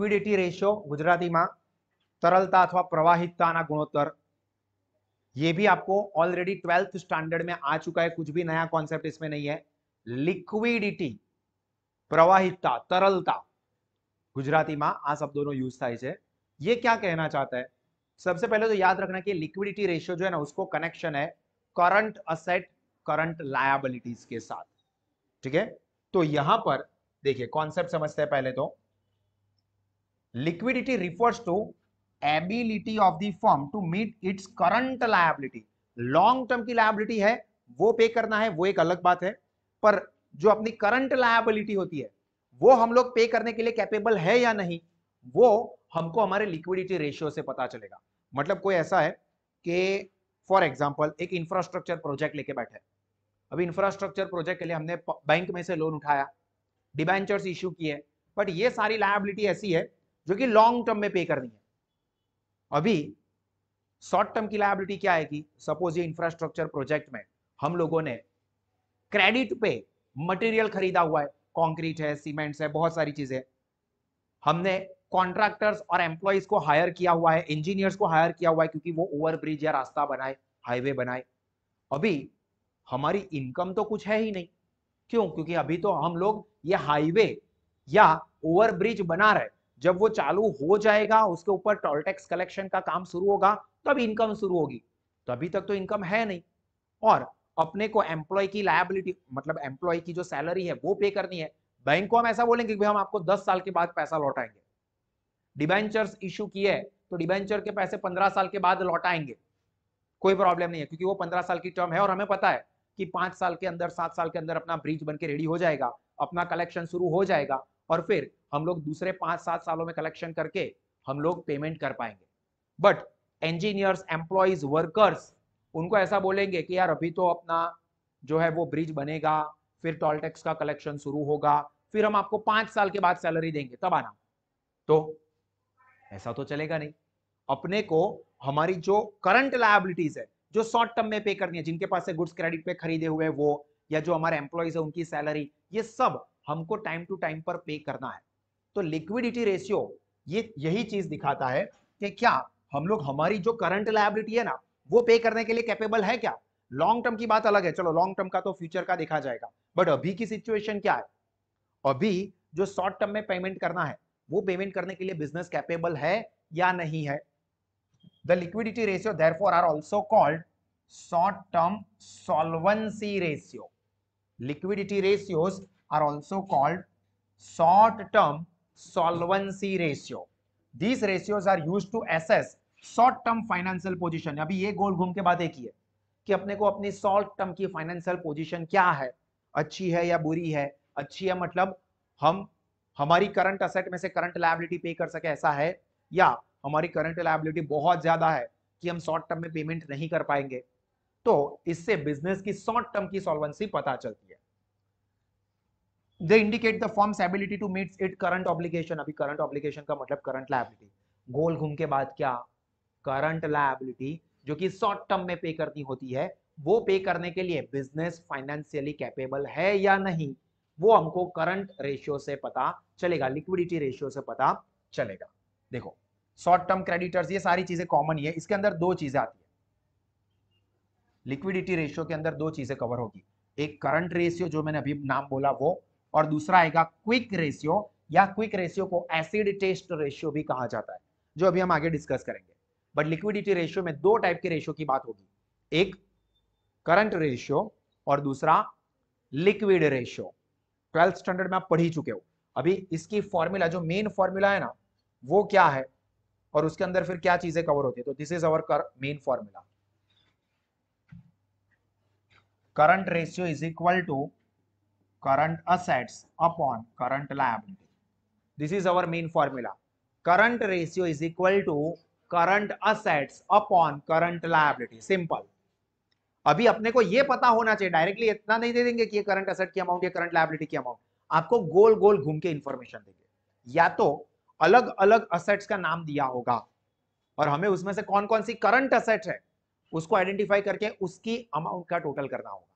Ratio Gujarati में तरलता अथवा प्रवाहितता ना गुणोत्तर ये भी आपको ऑलरेडी ट्वेल्थ स्टैंडर्ड में आ चुका है कुछ भी नया कॉन्सेप्ट इसमें नहीं है लिक्विडिटी प्रवाहितता तरलता गुजराती में आ शब्दों यूज થાય ये क्या कहना चाहता है सबसे पहले तो याद रखना कि लिक्विडिटी रेशियो जो है ना उसको कनेक्शन है करंट असेट करंट लायबिलिटीज के साथ ठीक है तो यहां पर देखिए कॉन्सेप्ट समझते हैं पहले तो liquidity refers to ability of the firm to meet its current liability long term की लाइबिलिटी है वो पे करना है वो एक अलग बात है पर जो अपनी करंट लाइबिलिटी होती है वो हम लोग पे करने के लिए कैपेबल है या नहीं वो हमको हमारे लिक्विडिटी रेशियो से पता चलेगा मतलब कोई ऐसा है कि फॉर एग्जाम्पल एक इंफ्रास्ट्रक्चर प्रोजेक्ट लेके बैठे अब इंफ्रास्ट्रक्चर प्रोजेक्ट के लिए हमने बैंक में से लोन उठाया डिबेंचर्स इश्यू किए बट ये सारी लाइबिलिटी ऐसी है जो कि लॉन्ग टर्म में पे करनी है अभी शॉर्ट टर्म की लाइबिलिटी क्या है कि सपोज ये इंफ्रास्ट्रक्चर प्रोजेक्ट में हम लोगों ने क्रेडिट पे मटेरियल खरीदा हुआ है कंक्रीट है सीमेंट्स है बहुत सारी चीजें हमने कॉन्ट्रैक्टर्स और एम्प्लॉयज को हायर किया हुआ है इंजीनियर्स को हायर किया हुआ है क्योंकि वो ओवरब्रिज या रास्ता बनाए हाईवे बनाए अभी हमारी इनकम तो कुछ है ही नहीं क्यों क्योंकि अभी तो हम लोग ये हाईवे या ओवरब्रिज बना रहे जब वो चालू हो जाएगा उसके ऊपर टोल टैक्स कलेक्शन का काम शुरू होगा तब इनकम शुरू होगी तो अभी तक तो इनकम है नहीं और अपने को एम्प्लॉय की लाइबिलिटी मतलब एम्प्लॉय की जो सैलरी है वो पे करनी है बैंक को हम ऐसा बोलेंगे कि हम आपको 10 साल के बाद पैसा लौटाएंगे डिबेंचर्स इशू किए तो डिबेंचर के पैसे 15 साल के बाद लौटाएंगे कोई प्रॉब्लम नहीं है क्योंकि वो 15 साल की टर्म है और हमें पता है कि पांच साल के अंदर सात साल के अंदर अपना ब्रिज बन के रेडी हो जाएगा अपना कलेक्शन शुरू हो जाएगा और फिर हम लोग दूसरे पांच सात सालों में कलेक्शन करके हम लोग पेमेंट कर पाएंगे बट इंजीनियर्स एम्प्लॉयज वर्कर्स उनको ऐसा बोलेंगे कि यार अभी तो अपना जो है वो ब्रिज बनेगा फिर टोल टैक्स का कलेक्शन शुरू होगा फिर हम आपको पांच साल के बाद सैलरी देंगे तब आना तो ऐसा तो चलेगा नहीं अपने को हमारी जो करंट लाइबिलिटीज है जो शॉर्ट टर्म में पे करनी है जिनके पास से गुड्स क्रेडिट पे खरीदे हुए वो या जो हमारे एम्प्लॉयज है उनकी सैलरी ये सब हमको टाइम टू टाइम पर पे करना है तो लिक्विडिटी रेशियो ये यही चीज दिखाता है कि क्या हम लोग हमारी जो करंट लाइबिलिटी है ना वो पे करने के लिए कैपेबल है क्या लॉन्ग टर्म की बात अलग है चलो लॉन्ग टर्म का तो फ्यूचर का देखा जाएगा बट अभी की सिचुएशन क्या है अभी जो शॉर्ट टर्म में पेमेंट करना है वो पेमेंट करने के लिए बिजनेस कैपेबल है या नहीं है the liquidity ratio there therefore are also called short term solvency ratio liquidity ratios are also called short-term solvency ratio. These ratios are used to assess short-term financial position. अभी ये गोल घूम के बाद एक ही है कि अपने को अपनी शॉर्ट टर्म की फाइनेंशियल पोजीशन क्या है अच्छी है या बुरी है अच्छी है मतलब हम हमारी करंट असेट में से करंट लाइबिलिटी पे कर सके ऐसा है या हमारी करंट लाइबिलिटी बहुत ज्यादा है कि हम शॉर्ट टर्म में पेमेंट नहीं कर पाएंगे तो इससे बिजनेस की शॉर्ट टर्म की सॉल्वेंसी पता चलती है they indicate the firm's ability to meet it current obligation अभी करंट ऑब्लिगेशन का मतलब करंट लाइबिलिटी गोल घूम के बाद क्या करंट लाइबिलिटी जो कि शॉर्ट टर्म में पे करनी होती है वो पे करने के लिए बिजनेस फाइनेंशियली कैपेबल है या नहीं वो हमको करंट रेशियो से पता चलेगा लिक्विडिटी रेशियो से पता चलेगा देखो शॉर्ट टर्म क्रेडिटर्स ये सारी चीजें कॉमन ही है इसके अंदर दो चीजें आती है लिक्विडिटी रेशियो के अंदर दो चीजें कवर होगी एक करंट रेशियो जो मैंने अभी नाम बोला वो और दूसरा आएगा क्विक रेशियो या क्विक रेशियो को एसिड टेस्ट रेशियो भी कहा जाता है जो अभी हम आगे डिस्कस करेंगे बट लिक्विडिटी रेशियो में दो टाइप के रेशियो की बात होगी एक करंट रेशियो और दूसरा लिक्विड रेशियो ट्वेल्थ स्टैंडर्ड में आप पढ़ ही चुके हो अभी इसकी फॉर्मूला जो मेन फॉर्मूला है ना वो क्या है और उसके अंदर फिर क्या चीजें कवर होती है तो this is our main formula current ratio is equal to current assets upon current liability. This is our main formula. Current ratio is equal to current assets upon current liability. Simple. अभी अपने को ये पता होना चाहिए directly इतना नहीं दे देंगे कि ये करंट असेट की अमाउंट या करंट लाइबिलिटी की अमाउंट आपको गोल गोल घूम के इंफॉर्मेशन देंगे या तो अलग अलग असेट्स का नाम दिया होगा और हमें उसमें से कौन कौन सी करंट असेट है उसको आइडेंटिफाई करके उसकी अमाउंट का टोटल करना होगा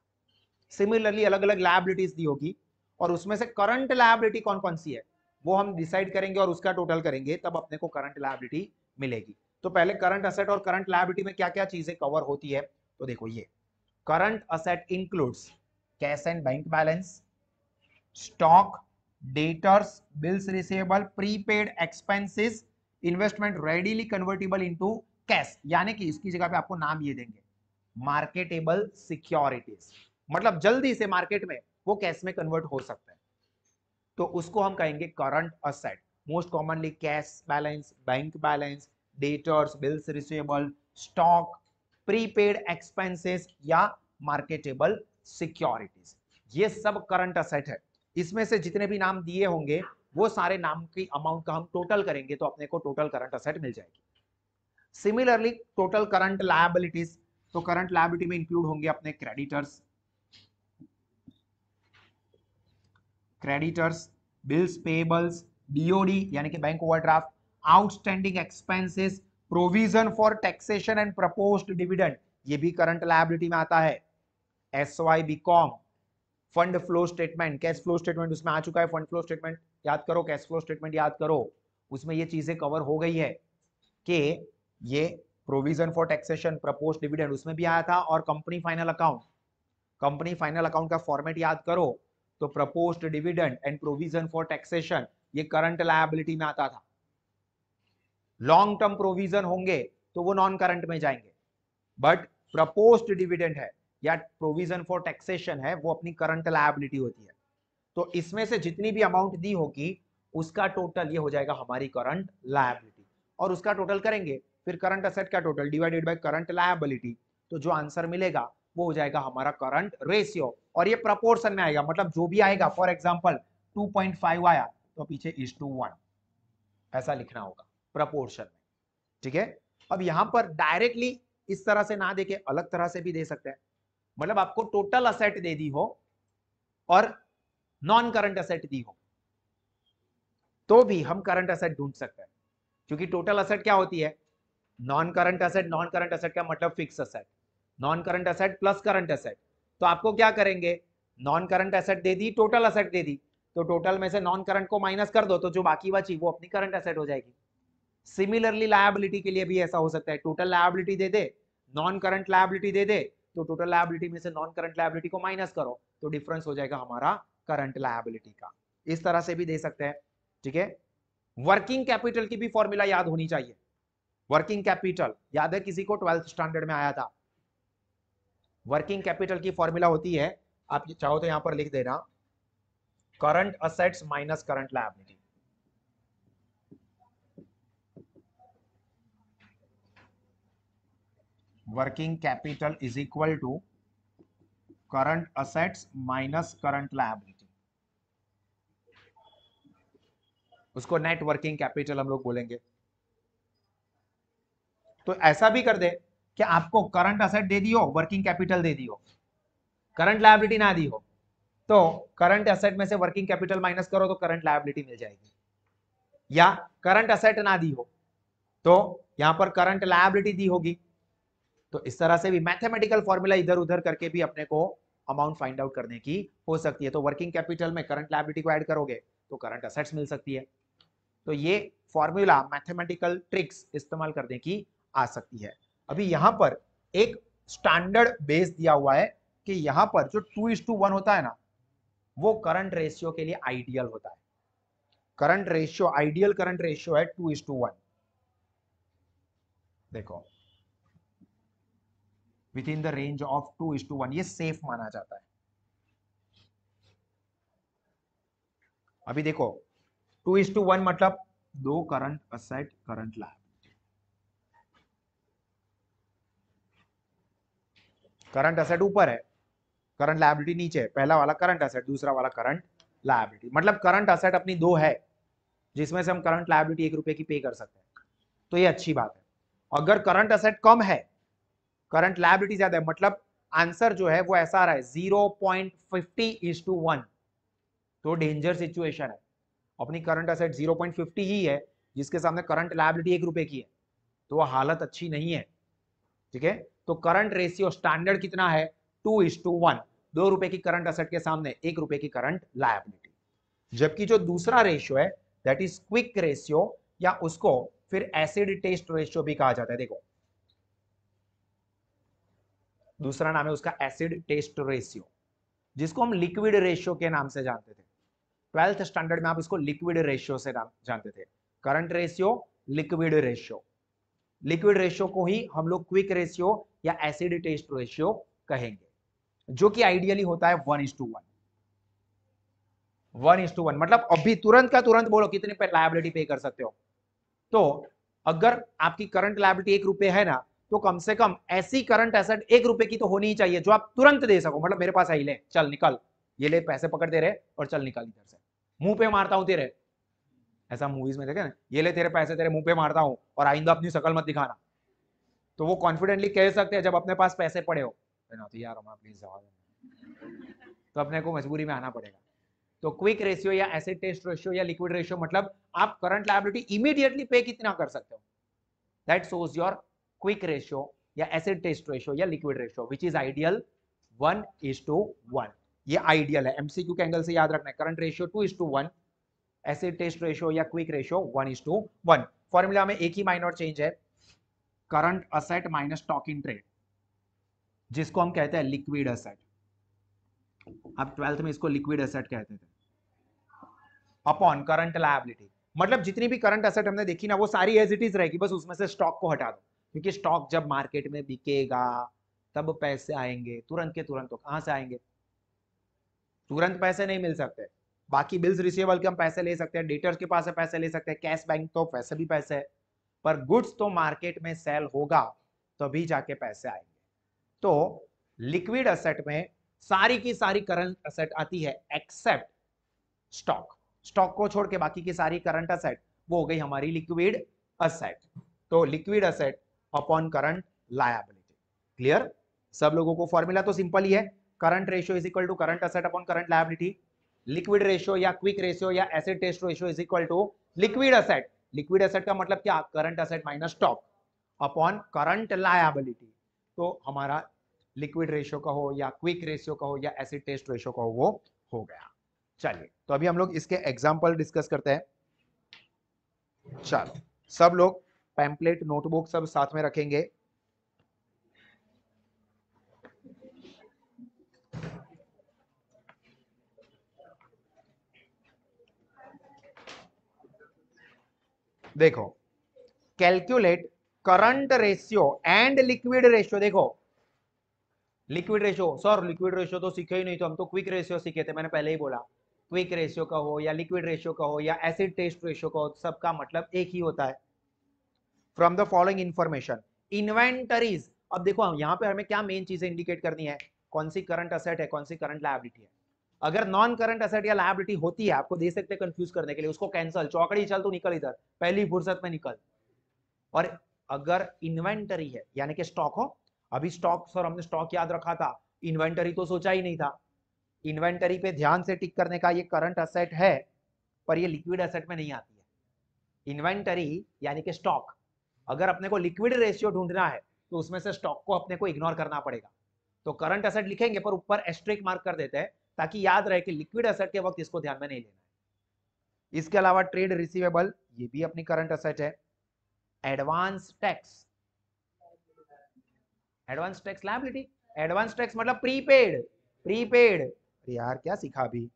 सिमिलरली अलग अलग लाइबिलिटीज दी होगी और उसमें से करंट लाइबिलिटी कौन कौन सी है वो हम डिसाइड करेंगे और उसका टोटल करेंगे तब अपने को करंट लाइबिलिटी मिलेगी तो पहले करंट असेट और करंट लाइबिलिटी में क्या क्या चीजें कवर होती है तो देखो ये current asset includes cash and bank balance stock debtors bills receivable prepaid expenses investment readily convertible into cash यानी कि इसकी जगह पे आपको नाम ये देंगे मार्केटेबल सिक्योरिटीज मतलब जल्दी से मार्केट में वो कैश में कन्वर्ट हो सकता है तो उसको हम कहेंगे current asset most commonly cash balance bank balance debtors bills receivable stock prepaid expenses या मार्केटेबल सिक्योरिटीज ये सब करंट असेट है इसमें से जितने भी नाम दिए होंगे वो सारे नाम की अमाउंट का हम टोटल करेंगे तो अपने को टोटल करंट असेट मिल जाएगी सिमिलरली टोटल करंट लाइबिलिटीज तो करंट लाइबिलिटी में इंक्लूड होंगे अपने creditors creditors bills payables DOD यानी कि bank overdraft outstanding expenses provision for taxation and proposed dividend ये भी करंट लाइबिलिटी में आता है S Y B com fund flow statement cash flow statement उसमें आ चुका है फंड फ्लो स्टेटमेंट याद करो कैश फ्लो स्टेटमेंट याद करो उसमें ये चीजें कवर हो गई है कि ये provision for taxation proposed dividend उसमें भी आया था और company final account company final account का फॉर्मेट याद करो तो proposed dividend and provision for taxation ये करंट लायबिलिटी में आता था लॉन्ग टर्म प्रोविजन होंगे तो वो नॉन करंट में जाएंगे बट प्रपोस्ट डिविडेंड है या प्रोविजन फॉर टैक्सेशन है वो अपनी करंट लायबिलिटी होती है तो इसमें से जितनी भी अमाउंट दी होगी उसका टोटल ये हो जाएगा हमारी करंट लायबिलिटी और उसका टोटल करेंगे फिर करंट असेट का total divided by current liability तो जो आंसर मिलेगा वो हो जाएगा हमारा करंट रेशियो और ये प्रपोर्सन में आएगा मतलब जो भी आएगा फॉर एग्जाम्पल 2.5 आया तो पीछे इज टू वन ऐसा लिखना होगा प्रपोर्शन में ठीक है अब यहां पर डायरेक्टली इस तरह से ना देके अलग तरह से भी दे सकते हैं मतलब आपको टोटल असेट दे दी हो और नॉन करंट असेट दी हो तो भी हम करंट असेट ढूंढ सकते हैं क्योंकि टोटल असेट क्या होती है non current asset non current asset का मतलब fixed asset non current asset plus current asset तो आपको क्या करेंगे नॉन करंट एसेट दे दी टोटल असेट दे दी तो टोटल में से नॉन करंट को माइनस कर दो तो जो बाकी बची वो अपनी करंट एसेट हो जाएगी सिमिलरली लायबिलिटी के लिए भी ऐसा हो सकता है टोटल लायबिलिटी दे दे नॉन करंट लायबिलिटी दे दे तो टोटल लायबिलिटी में से नॉन करंट लायबिलिटी को माइनस करो तो डिफरेंस हो जाएगा हमारा करंट लायबिलिटी का इस तरह से भी दे सकते हैं ठीक है वर्किंग कैपिटल की भी फॉर्मूला याद होनी चाहिए वर्किंग कैपिटल याद है किसी को ट्वेल्थ स्टैंडर्ड में आया था वर्किंग कैपिटल की फॉर्मूला होती है आप चाहो तो यहां पर लिख देना current assets minus current liability working capital is equal to current assets minus current liability उसको नेट वर्किंग कैपिटल हम लोग बोलेंगे तो ऐसा भी कर दे कि आपको करंट असेट दे दियो वर्किंग कैपिटल दे दियो करंट लाइबिलिटी ना दी हो तो करंट असेट में से वर्किंग कैपिटल माइनस करो तो करंट लाइबिलिटी मिल जाएगी या करंट असेट ना दी हो तो यहां पर करंट लाइबिलिटी दी होगी तो इस तरह से भी मैथमेटिकल फॉर्मूला इधर उधर करके भी अपने को अमाउंट फाइंड आउट करने की हो सकती है तो वर्किंग कैपिटल में करंट लाइबिलिटी को ऐड करोगे तो करंट असेट्स मिल सकती है तो ये फॉर्मूला मैथमेटिकल ट्रिक्स इस्तेमाल करने की आ सकती है अभी यहां पर एक स्टैंडर्ड बेस दिया हुआ है कि यहां पर जो टू इज टू वन होता है ना वो करंट रेशियो के लिए आइडियल होता है current ratio ideal current ratio है टू इज टू वन देखो within the range of two is to one ये सेफ माना जाता है अभी देखो टू इज टू वन मतलब दो करंट असेट करंट लाभ करंट असेट ऊपर है करंट लाइबिलिटी नीचे है पहला वाला करंट असेट दूसरा वाला करंट लाइबिलिटी मतलब करंट असेट अपनी दो है जिसमें से हम करंट लाइबिलिटी एक रुपए की पे कर सकते हैं तो ये अच्छी बात है अगर करंट असेट कम है करंट लाइबिलिटी ज्यादा है मतलब आंसर जो है वो ऐसा आ रहा है zero point fifty is to one तो डेंजर सिचुएशन है अपनी current asset zero point fifty ही है जिसके सामने करंट लाइबिलिटी एक रुपए की है तो वह हालत अच्छी नहीं है ठीक है तो करंट रेशियो स्टैंडर्ड कितना है टू इज टू वन दो रुपए की करंट असेट के सामने एक रुपए की करंट लायबिलिटी जबकि जो दूसरा रेशियो है दैट इज क्विक रेशियो या उसको फिर एसिड टेस्ट रेशियो भी कहा जाता है देखो दूसरा नाम है उसका एसिड टेस्ट रेशियो जिसको हम लिक्विड रेशियो के नाम से जानते थे ट्वेल्थ स्टैंडर्ड में आप इसको लिक्विड रेशियो से जानते थे current ratio liquid ratio liquid ratio को ही हम लोग क्विक रेशियो या एसिड टेस्ट रेशियो कहेंगे जो कि आइडियली होता है one is to one one is to one मतलब अभी तुरंत का तुरंत बोलो कितने पे लाइबिलिटी पे कर सकते हो तो अगर आपकी करंट लाइबिलिटी एक रुपए है ना तो कम से कम ऐसी करंट एसेट एक रुपए की तो होनी ही चाहिए जो आप तुरंत दे सको मतलब मेरे पास आई ले चल निकल ये ले पैसे पकड़ दे रहे और चल निकल इधर से मुंह पे मारता हूं तेरे ऐसा मूवीज में देखे ना ये ले तेरे पैसे तेरे मुंह पे मारता हूं और आईंदा अपनी शकल मत दिखाना तो वो कॉन्फिडेंटली कह सकते हैं जब अपने पास पैसे पड़े हो तो यार प्लीज जवाब तो अपने को मजबूरी में आना पड़ेगा तो क्विक रेशियो या एसिड टेस्ट रेशियो या लिक्विड रेशियो मतलब आप करंट लाइबिलिटी इमीडिएटली पे कितना कर सकते हो that shows your quick ratio या एसिड टेस्ट रेशियो या liquid ratio which is ideal one is to one ये आइडियल है एमसीक्यू के एंगल से याद रखना है current ratio two is to one acid test ratio या quick ratio one is to one formula में एक ही माइनर चेंज है current asset minus stock in trade जिसको हम कहते हैं लिक्विड असेट अब ट्वेल्थ में इसको लिक्विड असेट कहते थे अपॉन करंट लाइबिलिटी मतलब जितनी भी करंट असेट हमने देखी ना वो सारी एज इट इज रहेगी बस उसमें से स्टॉक को हटा दो क्योंकि स्टॉक जब मार्केट में बिकेगा तब पैसे आएंगे तुरंत के तुरंत तो कहां से आएंगे तुरंत पैसे नहीं मिल सकते बाकी बिल्स रिसीवेबल के हम पैसे ले सकते हैं डेटर्स के पास से पैसे ले सकते हैं कैश बैंक तो पैसे भी पैसे है पर गुड्स तो मार्केट में सेल होगा तभी तो जाके पैसे आएंगे तो लिक्विड असेट में सारी की सारी करंट असेट आती है एक्सेप्ट स्टॉक स्टॉक को छोड़ के बाकी की सारी करंट असेट वो हो गई हमारी लिक्विड असेट तो liquid asset upon current liability clear सब लोगों को फॉर्मूला तो सिंपल ही है current ratio is equal to current asset upon current liability liquid ratio या क्विक रेशियो या asset test ratio is equal to liquid asset liquid asset का मतलब क्या current asset minus stock upon current liability तो हमारा liquid ratio का हो या क्विक रेशियो का हो या एसिड टेस्ट रेशियो का हो वो हो गया चलिए तो अभी हम लोग इसके एग्जाम्पल डिस्कस करते हैं चलो सब लोग पैम्पलेट नोटबुक सब साथ में रखेंगे देखो calculate current ratio and liquid ratio देखो liquid ratio sir liquid ratio तो सीखे ही नहीं तो हम तो क्विक रेशियो सीखे थे मैंने पहले ही बोला क्विक रेशियो का हो या लिक्विड रेशियो का हो या एसिड टेस्ट रेशियो का हो सबका मतलब एक ही होता है from the following information inventories अब देखो यहां पे हमें क्या मेन चीजें इंडिकेट करनी है कौन सी करंट असेट है कौन सी करंट लाइबिलिटी है अगर नॉन करंट असेट या लाइबिलिटी होती है आपको दे सकते हैं कंफ्यूज करने के लिए उसको कैंसल चौकड़ी चल तो निकल इधर पहली फुर्सत में निकल और अगर इन्वेंटरी है यानी कि स्टॉक हो अभी स्टॉक सर हमने स्टॉक याद रखा था इन्वेंटरी तो सोचा ही नहीं था इन्वेंटरी पे ध्यान से टिक करने का ये करंट असेट है पर ये लिक्विड असेट में नहीं आती है इन्वेंटरी यानी कि स्टॉक अगर अपने को लिक्विड रेशियो ढूंढना है तो उसमें से स्टॉक को अपने को इग्नोर करना पड़ेगा तो करंट असेट लिखेंगे पर ऊपर एस्ट्रिक मार्क कर देते हैं ताकि याद रहे कि लिक्विड असेट के वक्त इसको ध्यान में नहीं लेना है इसके अलावा ट्रेड रिसीवेबल ये भी अपनी करंट असेट है advance tax advance tax liability advance tax मतलब प्रीपेड प्रीपेड यार क्या सीखा अभी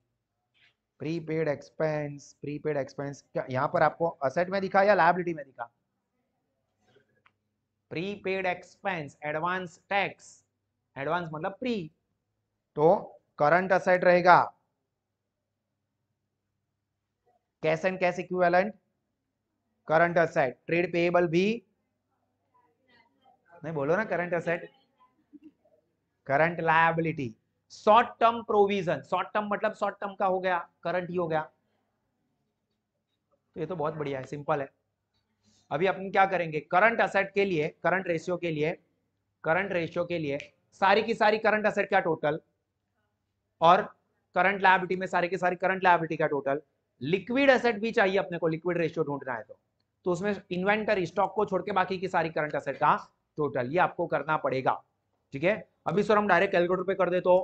प्रीपेड एक्सपेंस प्रीपेड एक्सपेंस क्या यहाँ पर आपको असेट में दिखा या लाइबिलिटी में दिखा prepaid expense advance tax advance मतलब प्री तो करंट असेट रहेगा cash and cash equivalent current asset trade payable भी नहीं बोलो ना current asset current liability short term provision short term मतलब शॉर्ट टर्म का हो गया करंट ही हो गया तो ये तो बहुत बढ़िया है सिंपल है अभी अपन क्या करेंगे करंट असेट के लिए करंट रेशियो के लिए करंट रेशियो के लिए सारी की सारी करंट असेट क्या टोटल और करंट लाइबिलिटी में सारे के सारे करंट लाइबिलिटी का टोटल लिक्विड एसेट भी चाहिए अपने को लिक्विड रेशियो ढूंढना है तो तो उसमें इन्वेंटर स्टॉक को छोड़ के बाकी की सारी करंट एसेट का टोटल ये आपको करना पड़ेगा ठीक है अभी सर हम डायरेक्ट कैलकुलेटर पे कर दे तो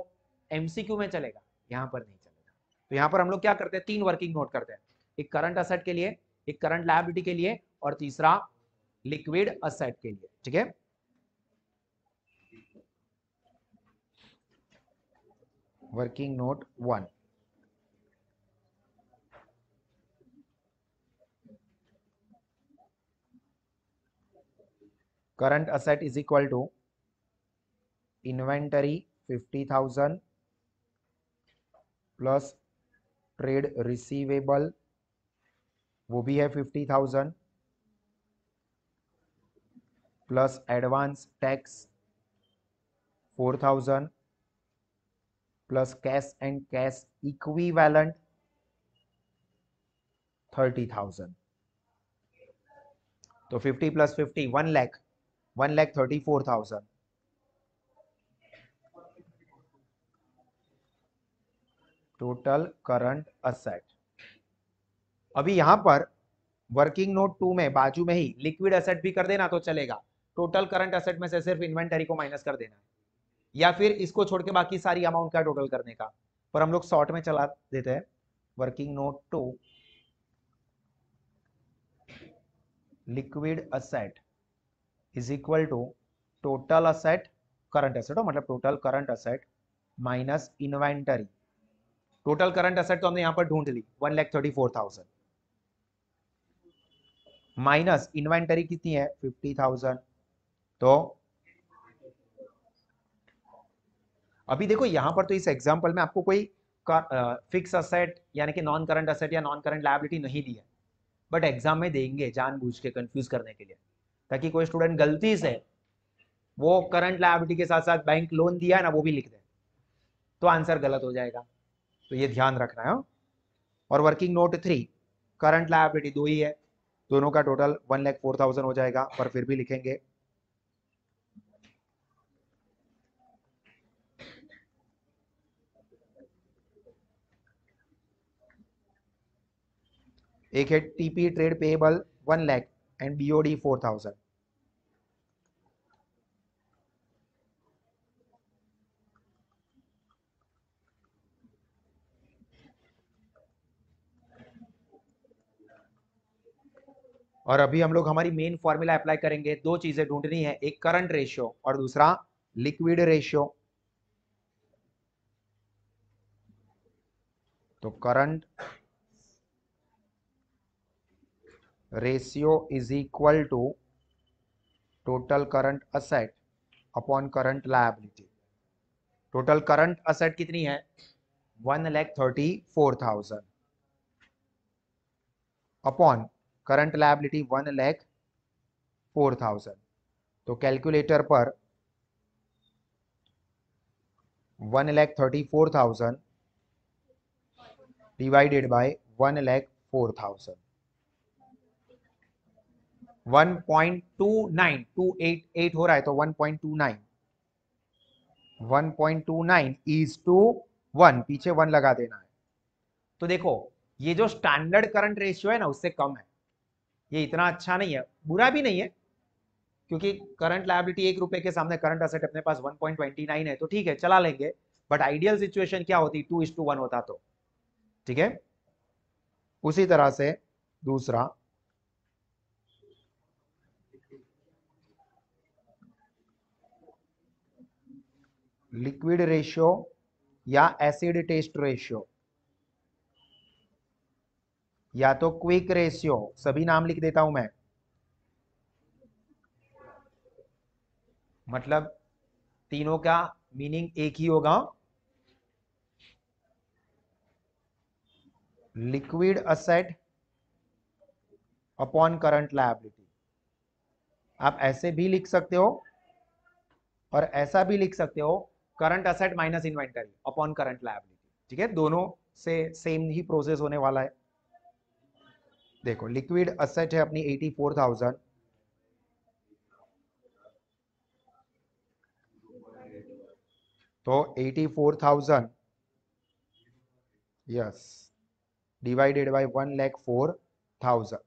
एमसीक्यू में चलेगा यहाँ पर नहीं चलेगा तो यहाँ पर हम लोग क्या करते हैं तीन वर्किंग नोट करते हैं एक करंट असेट के लिए एक करंट लाइबिलिटी के लिए और तीसरा लिक्विड असेट के लिए ठीक है working note 1. current asset is equal to inventory 50000 plus trade receivable वो भी है 50000 plus advance tax 4000 plus cash and equivalent thirty thousand तो fifty plus fifty one lakh one lakh thirty four thousand total current asset अभी यहां पर working note to में बाजू में ही लिक्विड असेट भी कर देना तो चलेगा टोटल करंट असेट में से सिर्फ इन्वेंटरी को माइनस कर देना या फिर इसको छोड़ के बाकी सारी अमाउंट का टोटल करने का पर हम लोग शॉर्ट में चला देते हैं working note two liquid asset is equal to total asset current asset हो मतलब total current asset minus inventory total current asset तो हमने यहां पर ढूंढ ली one lakh thirty four thousand minus inventory कितनी है फिफ्टी थाउजेंड तो अभी देखो यहाँ पर तो इस एग्जाम्पल में आपको कोई फिक्स असेट यानी कि नॉन करंट असेट या नॉन करंट लाइबिलिटी नहीं दी है बट एग्जाम में देंगे जानबूझ के कंफ्यूज करने के लिए ताकि कोई स्टूडेंट गलती से वो करंट लाइबिलिटी के साथ साथ बैंक लोन दिया है ना वो भी लिख दे तो आंसर गलत हो जाएगा तो ये ध्यान रखना है हाँ। और working note three current liability दो ही है दोनों का total one lakh four thousand हो जाएगा पर फिर भी लिखेंगे एक है TP trade payable one lakh and BOD four thousand और अभी हम लोग हमारी मेन फॉर्मूला अप्लाई करेंगे दो चीजें ढूंढनी है एक करंट रेशियो और दूसरा लिक्विड रेशियो तो current ratio is equal to total current asset upon current liability total current asset कितनी है one lakh thirty four thousand upon current liability one lakh four thousand तो कैलकुलेटर पर one lakh thirty four thousand divided by one lakh four thousand 288 हो रहा है तो 1.29 1.29 is to one पीछे one लगा देना है तो देखो ये जो स्टैंडर्ड करंट रेशियो है ना उससे कम है ये इतना अच्छा नहीं है बुरा भी नहीं है क्योंकि करंट लाइबिलिटी एक रुपए के सामने करंट असेट अपने पास 1.29 है तो ठीक है चला लेंगे बट आइडियल सिचुएशन क्या होती टू इज टू वन होता तो ठीक है उसी तरह से दूसरा लिक्विड रेशियो या एसिड टेस्ट रेशियो या तो क्विक रेशियो सभी नाम लिख देता हूं मैं मतलब तीनों का मीनिंग एक ही होगा liquid asset upon current liability आप ऐसे भी लिख सकते हो और ऐसा भी लिख सकते हो current asset minus inventory upon current liability ठीक है दोनों से सेम ही प्रोसेस होने वाला है देखो लिक्विड असेट है अपनी 84,000 तो 84,000 yes divided by one lakh four thousand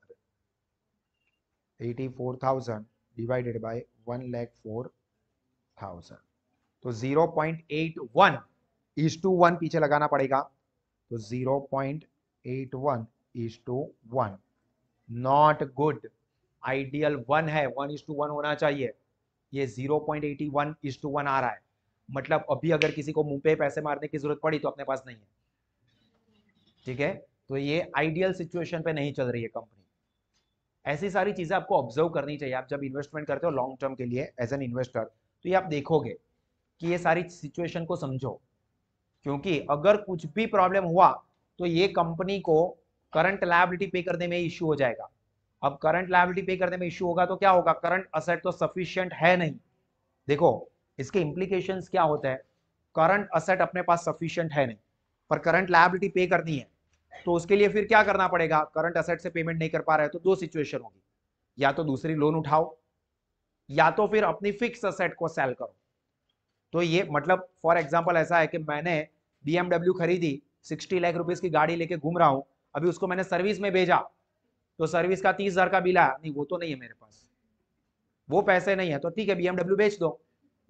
eighty four thousand divided by one lakh four thousand तो 0.81 पॉइंट इज टू वन पीछे लगाना पड़ेगा तो 0.81 point is to one not good ideal one है वन इज टू वन होना चाहिए ये 0.81 पॉइंट इज टू वन आ रहा है मतलब अभी अगर किसी को मुंह पे पैसे मारने की जरूरत पड़ी तो अपने पास नहीं है ठीक है तो ये आइडियल सिचुएशन पे नहीं चल रही है कंपनी ऐसी सारी चीजें आपको ऑब्जर्व करनी चाहिए आप जब इन्वेस्टमेंट करते हो लॉन्ग टर्म के लिए एज एन इन्वेस्टर तो ये आप देखोगे कि ये सारी सिचुएशन को समझो क्योंकि अगर कुछ भी प्रॉब्लम हुआ तो ये कंपनी को करंट लाइबिलिटी पे करने में इश्यू हो जाएगा अब करंट लाइबिलिटी पे करने में इश्यू होगा तो क्या होगा करंट असेट तो सफिशियंट है नहीं देखो इसके इम्प्लीकेशन क्या होता है करंट असेट अपने पास सफिशियंट है नहीं पर करंट लाइबिलिटी पे करनी है तो उसके लिए फिर क्या करना पड़ेगा करंट असेट से पेमेंट नहीं कर पा रहे तो दो सिचुएशन होगी या तो दूसरी लोन उठाओ या तो फिर अपनी फिक्स असेट को सेल करो तो ये मतलब फॉर एग्जाम्पल ऐसा है कि मैंने बी खरीदी सिक्सटी लाख रुपीज की गाड़ी लेके घूम रहा हूँ अभी उसको मैंने सर्विस में भेजा तो सर्विस का तीस हजार का बिल आया नहीं वो तो नहीं है मेरे पास वो पैसे नहीं है तो ठीक है बी बेच दो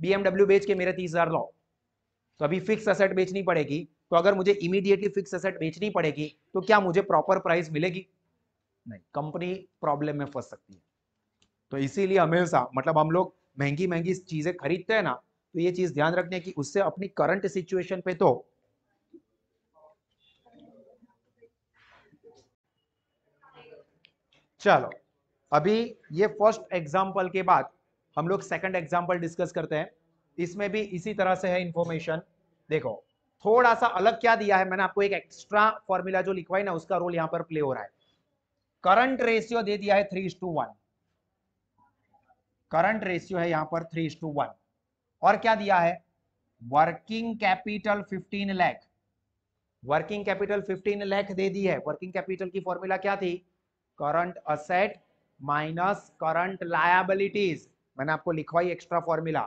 बी बेच के मेरे तीस हजार लो तो अभी फिक्स असेट बेचनी पड़ेगी तो अगर मुझे इमीडिएटली फिक्स असेट बेचनी पड़ेगी तो क्या मुझे प्रॉपर प्राइस मिलेगी नहीं कंपनी प्रॉब्लम में फंस सकती है तो इसीलिए हमेशा मतलब हम लोग महंगी महंगी चीजें खरीदते हैं ना तो ये चीज ध्यान रखने की उससे अपनी करंट सिचुएशन पे तो चलो अभी ये फर्स्ट एग्जाम्पल के बाद हम लोग सेकंड एग्जाम्पल डिस्कस करते हैं इसमें भी इसी तरह से है इंफॉर्मेशन देखो थोड़ा सा अलग क्या दिया है मैंने आपको एक एक्स्ट्रा फॉर्मूला जो लिखवाई ना उसका रोल यहां पर प्ले हो रहा है करंट रेशियो दे दिया है three to one current ratio है यहां पर थ्री टू वन और क्या दिया है working capital 15 lakh working capital 15 lakh दे दी है वर्किंग कैपिटल की फॉर्मूला क्या थी current asset minus current liabilities मैंने आपको लिखवाई एक्स्ट्रा फॉर्मूला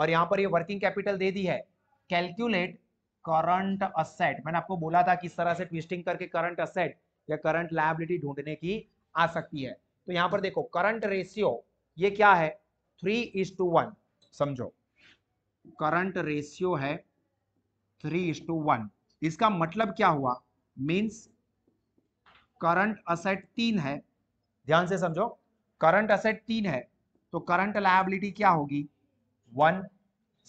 और यहां पर ये वर्किंग कैपिटल दे दी है कैलकुलेट करंट असेट मैंने आपको बोला था किस तरह से ट्विस्टिंग करके करंट असेट या करंट लायबिलिटी ढूंढने की आ सकती है तो यहां पर देखो करंट रेशियो ये क्या है थ्री इज टू वन समझो करंट रेशियो है थ्री इज टू वन इसका मतलब क्या हुआ मीन्स करंट असेट तीन है ध्यान से समझो करंट असेट तीन है तो करंट लायबिलिटी क्या होगी वन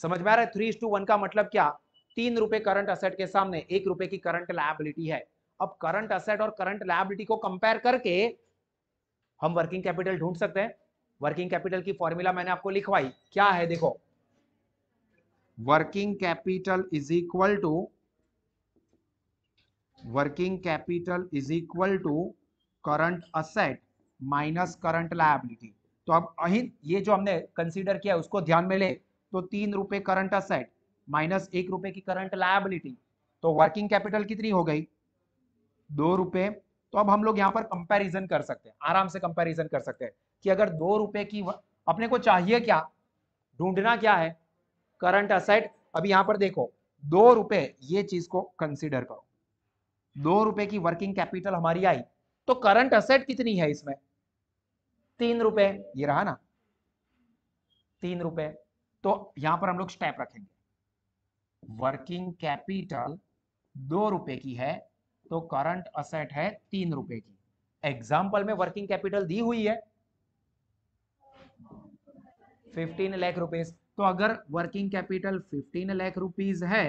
समझ में आ रहा है थ्री टू वन का मतलब क्या तीन रुपए करंट असेट के सामने एक रुपए की करंट लायबिलिटी है अब करंट असेट और करंट लायबिलिटी को कंपेयर करके हम वर्किंग कैपिटल ढूंढ सकते हैं वर्किंग कैपिटल की फॉर्मूला मैंने आपको लिखवाई क्या है देखो working capital is equal to working capital is equal to current asset minus current liability तो अब अहित ये जो हमने कंसीडर किया उसको ध्यान में ले तो तीन रुपए करंट असेट माइनस एक रुपए की करंट लाइबिलिटी तो वर्किंग कैपिटल कितनी हो गई दो रुपए तो अब हम लोग यहाँ पर कंपैरिजन कर सकते हैं आराम से कंपैरिजन कर सकते हैं कि अगर दो रुपए की अपने को चाहिए क्या ढूंढना क्या है करंट असेट अभी यहां पर देखो दो रुपए ये चीज को कंसिडर करो दो रुपए की वर्किंग कैपिटल हमारी आई तो करंट असेट कितनी है इसमें तीन रुपए ये रहा ना तीन रुपए तो यहां पर हम लोग स्टेप रखेंगे वर्किंग कैपिटल दो रुपए की है तो करंट असेट है तीन रुपए की एग्जाम्पल में वर्किंग कैपिटल दी हुई है फिफ्टीन लाख रुपीज तो अगर working capital fifteen lakh rupees है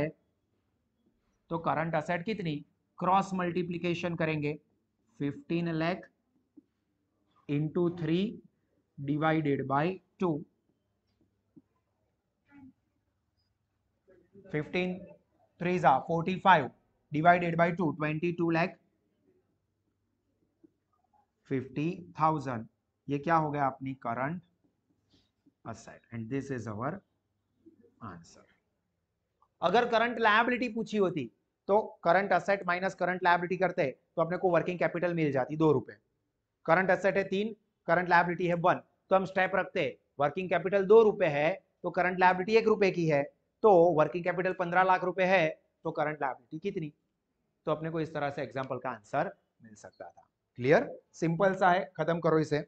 तो करंट असेट कितनी क्रॉस मल्टीप्लीकेशन करेंगे fifteen lakh into three divided by two fifteen three जा forty five divided by two twenty two lakh fifty thousand ये क्या हो गया अपनी current aside and this is our answer अगर करंट लाइबिलिटी पूछी होती तो current asset minus current liability करते तो अपने को वर्किंग कैपिटल मिल जाती दो रुपए करंट असेट है तीन करंट लाइबिलिटी है वन तो हम स्टेप रखते वर्किंग कैपिटल दो रुपए है तो करंट लाइबिलिटी एक रुपए की है तो वर्किंग कैपिटल पंद्रह लाख रुपए है तो करंट लाइबिलिटी कितनी तो अपने को इस तरह से एग्जाम्पल का आंसर मिल सकता था क्लियर सिंपल सा है खत्म करो इसे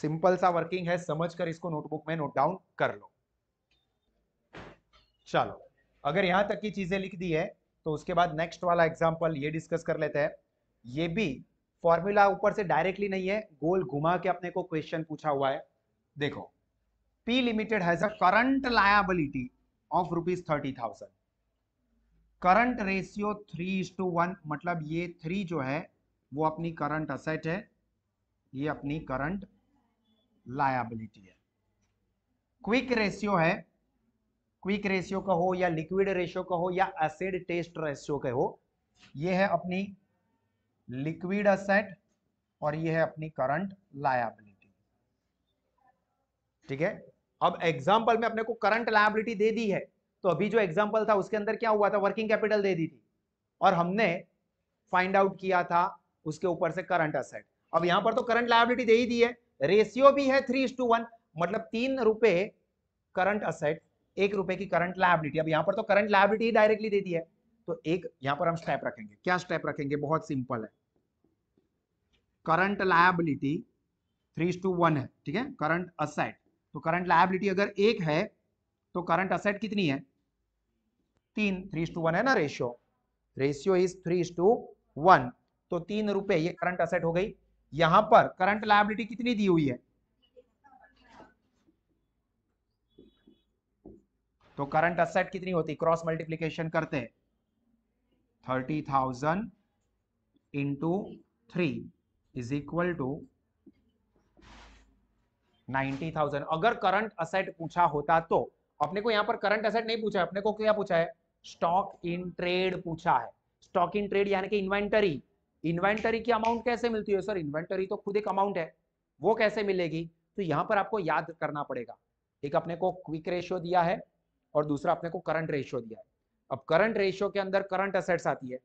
सिंपल सा वर्किंग है समझकर इसको नोटबुक में नोट डाउन कर लो चलो अगर यहां तक की चीजें लिख दी है तो उसके बाद नेक्स्ट वाला एग्जाम्पल ये डिस्कस कर लेते हैं ये भी फॉर्मूला ऊपर से डायरेक्टली नहीं है गोल घुमा के अपने को क्वेश्चन पूछा हुआ है देखो P limited has a current liability of rupees thirty thousand current ratio three is to one मतलब ये थ्री जो है वो अपनी करंट असेट है ये अपनी करंट लायबिलिटी है क्विक रेशियो है क्विक रेशियो का हो या लिक्विड रेशियो का हो या एसिड टेस्ट रेशियो का हो ये है अपनी लिक्विड असेट और ये है अपनी करंट लायाबिलिटी ठीक है अब एग्जाम्पल में अपने को करंट लायबिलिटी दे दी है तो अभी जो एग्जाम्पल था उसके अंदर क्या हुआ था वर्किंग कैपिटल दे दी थी और हमने फाइंड आउट किया था उसके ऊपर से करंट असेट अब यहां पर तो करंट लाइबिलिटी दे ही दी है रेशियो भी है थ्री टू वन मतलब तीन रुपए करंट असेट एक रुपए की करंट लाइबिलिटी अब यहाँ पर तो करंट लाइबिलिटी डायरेक्टली दे दी है तो एक यहाँ पर हम स्टेप रखेंगे क्या स्टेप रखेंगे बहुत सिंपल है current liability three to one है ठीक है करंट असेट तो करंट लाइबिलिटी अगर एक है तो करंट असेट कितनी है तीन थ्री टू वन है ना ratio ratio is three to one तो तीन रुपए ये करंट असेट हो गई यहां पर करंट लाइबिलिटी कितनी दी हुई है तो करंट असेट कितनी होती क्रॉस मल्टीप्लीकेशन करते हैं thirty thousand into three is equal to ninety thousand अगर करंट असेट पूछा होता तो अपने को यहां पर करंट असेट नहीं पूछा है अपने को क्या पूछा है स्टॉक इन ट्रेड पूछा है स्टॉक इन ट्रेड यानी कि इन्वेंटरी इन्वेंटरी की अमाउंट कैसे मिलती है सर इन्वेंटरी तो खुद एक अमाउंट है वो कैसे मिलेगी तो यहाँ पर आपको याद करना पड़ेगा एक अपने को क्विक रेशियो दिया है और दूसरा अपने को करंट रेशियो दिया है अब करंट रेशियो के अंदर करंट असेट्स आती है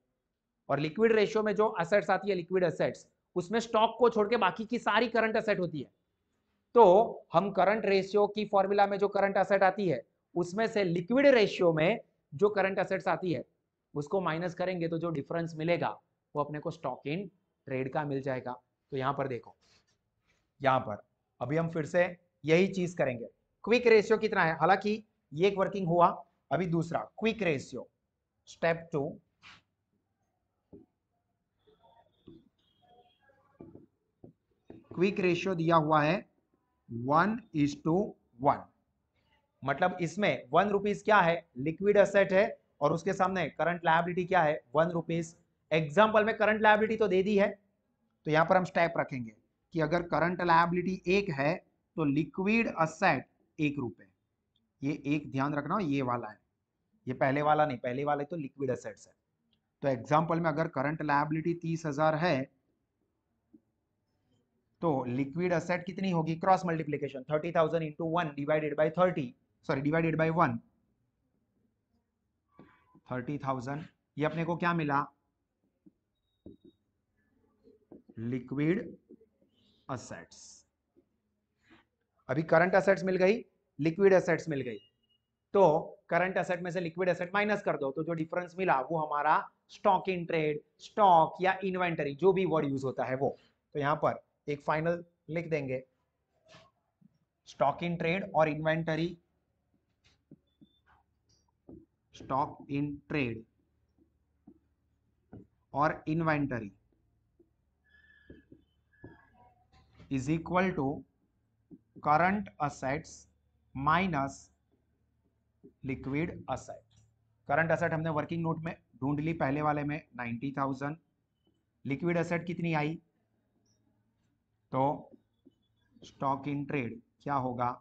और लिक्विड रेशियो में जो असेट्स आती है लिक्विड असेट्स उसमें स्टॉक को छोड़ के बाकी की सारी करंट असेट होती है तो हम करंट रेशियो की फॉर्मूला में जो करंट असेट आती है उसमें से लिक्विड रेशियो में जो करंट असेट्स आती है उसको माइनस करेंगे तो जो डिफरेंस मिलेगा वो अपने को स्टॉक इन ट्रेड का मिल जाएगा तो यहाँ पर देखो यहाँ पर अभी हम फिर से यही चीज करेंगे क्विक रेशियो कितना है हालांकि ये एक वर्किंग हुआ अभी दूसरा quick ratio step two quick ratio दिया हुआ है वन इज टू वन मतलब इसमें वन रुपीज क्या है लिक्विड असेट है और उसके सामने करंट लाइबिलिटी क्या है वन रुपीज एग्जाम्पल में करंट लाइबिलिटी तो दे दी है तो यहां पर हम स्टेप रखेंगे कि अगर करंट लाइबिलिटी एक है तो लिक्विड असेट एक रुपए ये एक ध्यान रखना ये वाला है ये पहले वाला नहीं पहले वाले तो लिक्विड असेट्स है तो एग्जाम्पल में अगर करंट लाइबिलिटी तीस हजार है तो लिक्विड असेट कितनी होगी cross multiplication thirty thousand into one divided by thirty sorry divided by one thirty thousand ये अपने को क्या मिला लिक्विड असेट्स अभी करंट असेट्स मिल गई लिक्विड असेट्स मिल गई तो करंट असेट में से लिक्विड असेट माइनस कर दो तो जो डिफरेंस मिला वो हमारा स्टॉक इन ट्रेड स्टॉक या इन्वेंटरी जो भी वर्ड यूज होता है वो तो यहां पर एक फाइनल लिख देंगे स्टॉक इन ट्रेड और इन्वेंटरी स्टॉक इन ट्रेड और inventory is equal to current assets minus liquid asset current asset हमने वर्किंग नोट में ढूंढ ली पहले वाले में नाइन्टी थाउजेंड लिक्विड असेट कितनी आई तो स्टॉक इन ट्रेड क्या होगा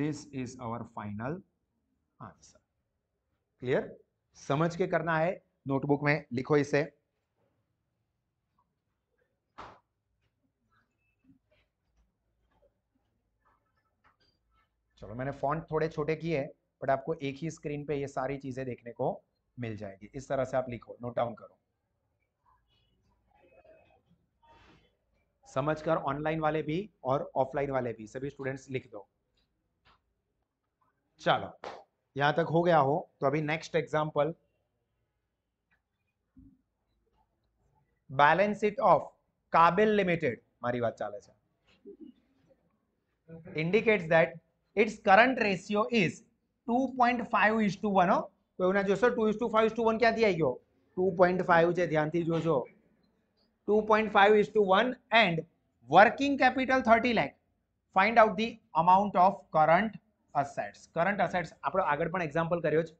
this is our final answer clear समझ के करना है नोटबुक में लिखो इसे चलो मैंने फॉन्ट थोड़े छोटे किए बट आपको एक ही स्क्रीन पे ये सारी चीज़ें देखने को मिल जाएगी इस तरह से आप लिखो नोट डाउन करो समझकर ऑनलाइन वाले भी और ऑफलाइन वाले भी सभी स्टूडेंट्स लिख दो चलो यहां तक हो गया हो तो अभी next example balance it of Kabil limited हमारी बात चाल indicates that it's current ratio is two point five is to one કોઈના જોશો two is to five is to one ક્યાંથી આવી ગયો ટુ પોઈન્ટ ફાઇવ છે ધ્યાનથી જોજો two point five is to one and working capital thirty lakh find out the amount of current assets current assets આપણો આગળ પણ એક્ઝામ્પલ કર્યો છે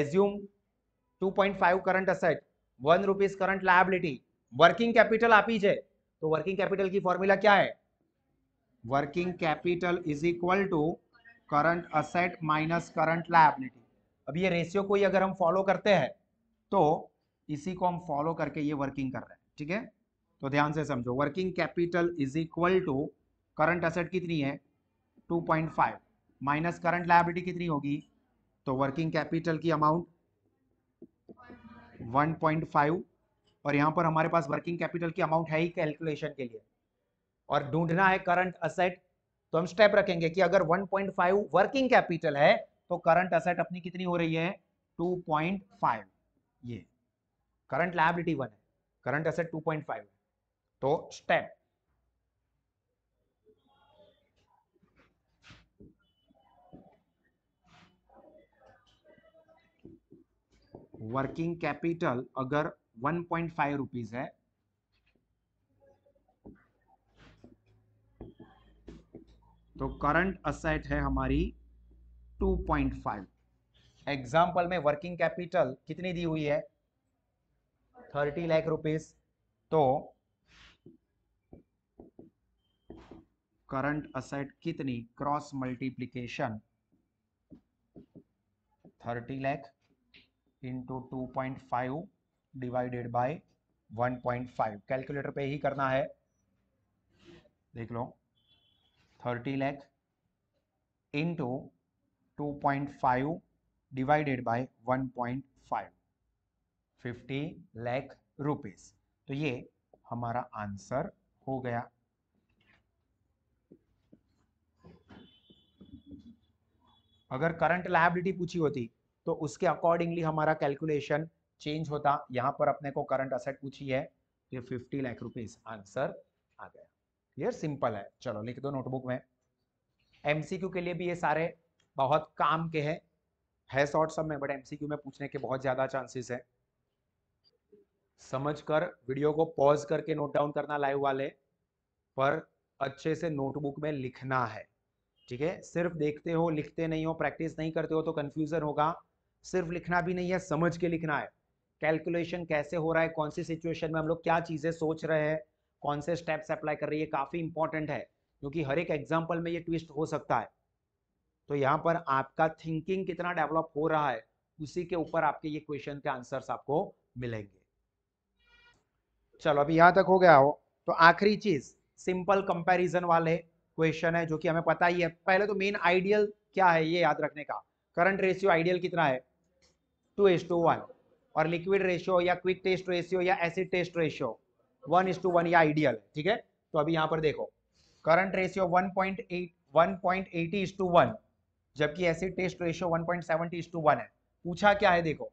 assume two point five current asset one rupees current liability working capital आप ही है तो working capital की फॉर्मूला क्या है working capital is equal to current asset minus current liability अब ये रेशियो को ही अगर हम फॉलो करते हैं तो इसी को हम फॉलो करके ये वर्किंग कर रहे हैं ठीक है तो ध्यान से समझो working capital is equal to current asset कितनी है 2.5 माइनस करंट लाइबिलिटी कितनी होगी तो वर्किंग कैपिटल की अमाउंट 1.5 और यहां पर हमारे पास वर्किंग कैपिटल की अमाउंट है ही कैलकुलेशन के लिए और ढूंढना है करंट असेट तो हम स्टेप रखेंगे कि अगर 1.5 वर्किंग कैपिटल है तो करंट असेट अपनी कितनी हो रही है 2.5 ये करंट लाइबिलिटी वन है करंट असेट 2.5 है तो स्टेप वर्किंग कैपिटल अगर 1.5 पॉइंट रुपीज है तो करंट असेट है हमारी 2.5 एग्जाम्पल में वर्किंग कैपिटल कितनी दी हुई है 30 लाख रुपीस तो करंट असेट कितनी cross multiplication 30 lakh into two point five divided point five calculator पे ही करना है देख लो thirty lakh into two point five divided by one point five fifty lakh rupees तो ये हमारा आंसर हो गया अगर करंट लाइबिलिटी पूछी होती तो उसके अकॉर्डिंगली हमारा कैलकुलेशन चेंज होता यहाँ पर अपने को करंट असेट पूछी है तो ये फिफ्टी लाख रुपीज आंसर आ गया क्लियर सिंपल है चलो लिख दो नोटबुक में एमसीक्यू के लिए भी ये सारे बहुत काम के हैं है शॉर्ट सब में बट एमसीक्यू में पूछने के बहुत ज़्यादा चांसेस है समझ कर वीडियो को पॉज करके नोट डाउन करना लाइव वाले पर अच्छे से नोटबुक में लिखना है ठीक है सिर्फ देखते हो लिखते नहीं हो प्रैक्टिस नहीं करते हो तो कंफ्यूजन होगा सिर्फ लिखना भी नहीं है समझ के लिखना है कैलकुलेशन कैसे हो रहा है कौन सी सिचुएशन में हम लोग क्या चीज़ें सोच रहे हैं कौन से स्टेप्स अप्लाई कर रही है काफ़ी इंपॉर्टेंट है क्योंकि हर एक एग्जाम्पल में ये ट्विस्ट हो सकता है तो यहाँ पर आपका थिंकिंग कितना डेवलप हो रहा है उसी के ऊपर आपके ये क्वेश्चन के आंसर्स आपको मिलेंगे चलो अभी यहां तक हो गया हो तो आखिरी चीज सिंपल कंपैरिजन वाले क्वेश्चन है जो कि हमें पता ही है पहले तो मेन आइडियल क्या है ये याद रखने का करंट रेशियो आइडियल कितना है टू एस टू वन और लिक्विड रेशियो या क्विक टेस्ट रेशियो या acid test ratio one is to one या आइडियल ठीक है तो अभी यहाँ पर देखो current ratio one point eight one point eighty is to one जबकि acid test ratio one point seventy is to one है पूछा क्या है देखो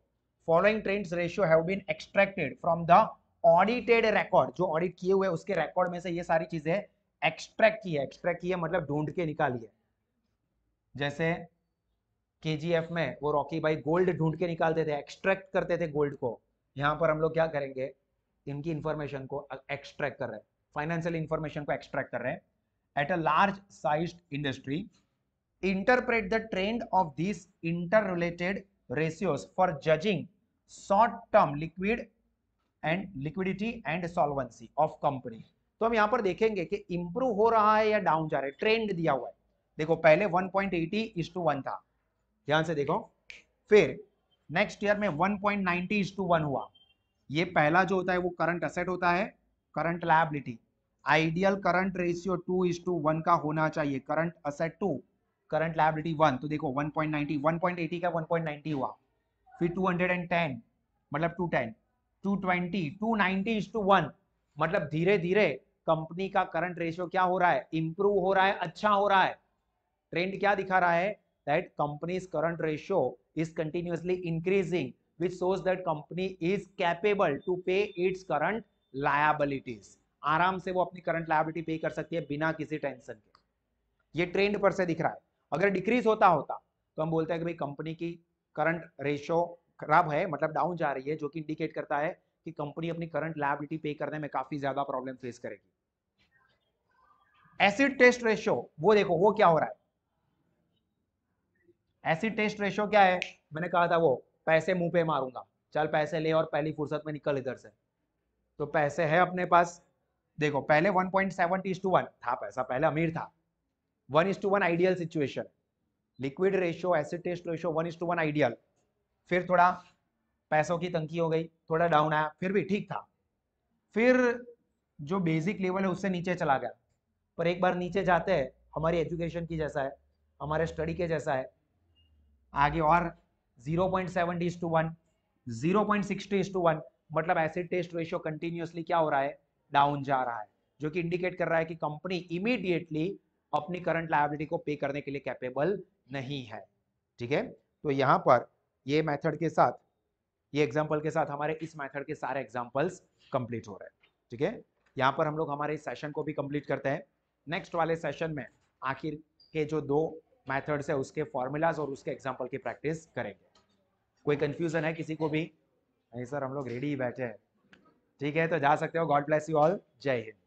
following trends ratio have been extracted from the audited record जो ऑडिट किए हुए उसके रिकॉर्ड में से ये सारी चीजें एक्सट्रैक्ट की है एक्सट्रैक्ट की है मतलब ढूंढ के निकाली है जैसे के में वो रॉकी भाई गोल्ड ढूंढ के निकालते थे एक्सट्रैक्ट करते थे गोल्ड को यहाँ पर हम लोग क्या करेंगे इनकी इंफॉर्मेशन को एक्सट्रैक्ट कर रहे हैं फाइनेंशियल इंफॉर्मेशन को एक्सट्रैक्ट कर रहे हैं at a large size industry interpret the trend of this interrelated ratios for judging short term liquid and liquidity and solvency of company तो हम यहाँ पर देखेंगे कि इंप्रूव हो रहा है या डाउन जा रहा है ट्रेंड दिया हुआ है देखो पहले 1.80 इज टू वन था ध्यान से देखो फिर नेक्स्ट ईयर में 1.90 इज टू वन हुआ ये पहला जो होता है वो करंट असेट होता है current liability ideal current ratio two is to one का होना चाहिए current asset to current liability one तो देखो पॉइंट एटी का नाइनटी हुआ फिर टेन मतलब twenty two ninety is to one मतलब धीरे धीरे कंपनी का करंट रेशियो क्या हो रहा है इंप्रूव हो रहा है अच्छा हो रहा है ट्रेंड क्या दिखा रहा है that company's current ratio is continuously increasing which shows that company is capable to pay its current liabilities आराम से वो अपनी करंट लाइबिलिटी पे कर सकती है बिना किसी टेंशन के ये ट्रेंड पर से दिख रहा है अगर डिक्रीज होता होता तो हम बोलते हैं कि भाई कंपनी की करंट रेशो खराब है मतलब डाउन जा रही है जो कि इंडिकेट करता है कि कंपनी अपनी करंट लाइबिलिटी पे करने में काफी ज्यादा प्रॉब्लम फेस करेगी एसिड टेस्ट रेशियो वो देखो वो क्या हो रहा है एसिड टेस्ट रेशियो क्या है मैंने कहा था वो पैसे मुंह पे मारूंगा चल पैसे ले और पहली फुर्सत में निकल इधर से तो पैसे है अपने पास देखो पहले one point seven is to one था पैसा पहले अमीर था one is to one ideal situation liquid ratio acid test ratio one is to one ideal फिर थोड़ा पैसों की तंकी हो गई थोड़ा डाउन आया फिर भी ठीक था फिर जो बेसिक लेवल है उससे नीचे चला गया पर एक बार नीचे जाते हैं हमारी एजुकेशन की जैसा है हमारे स्टडी के जैसा है आगे और zero point seven is to one zero point मतलब एसिड टेस्ट रेशियो कंटिन्यूसली क्या हो रहा है डाउन जा रहा है जो कि इंडिकेट कर रहा है कि कंपनी इमीडिएटली अपनी करंट लाइबिलिटी को पे करने के लिए कैपेबल नहीं है ठीक है तो यहाँ पर ये मेथड के साथ ये एग्जांपल के साथ हमारे इस मेथड के सारे एग्जांपल्स कंप्लीट हो रहे हैं ठीक है यहाँ पर हम लोग हमारे इस सेशन को भी कंप्लीट करते हैं नेक्स्ट वाले सेशन में आखिर के जो दो मैथड्स है उसके फॉर्मूलाज और उसके एग्जाम्पल की प्रैक्टिस करेंगे कोई कन्फ्यूजन है किसी को भी नहीं सर हम लोग रेडी ही बैठे हैं ठीक है तो जा सकते हो गॉड ब्लेस यू ऑल जय हिंद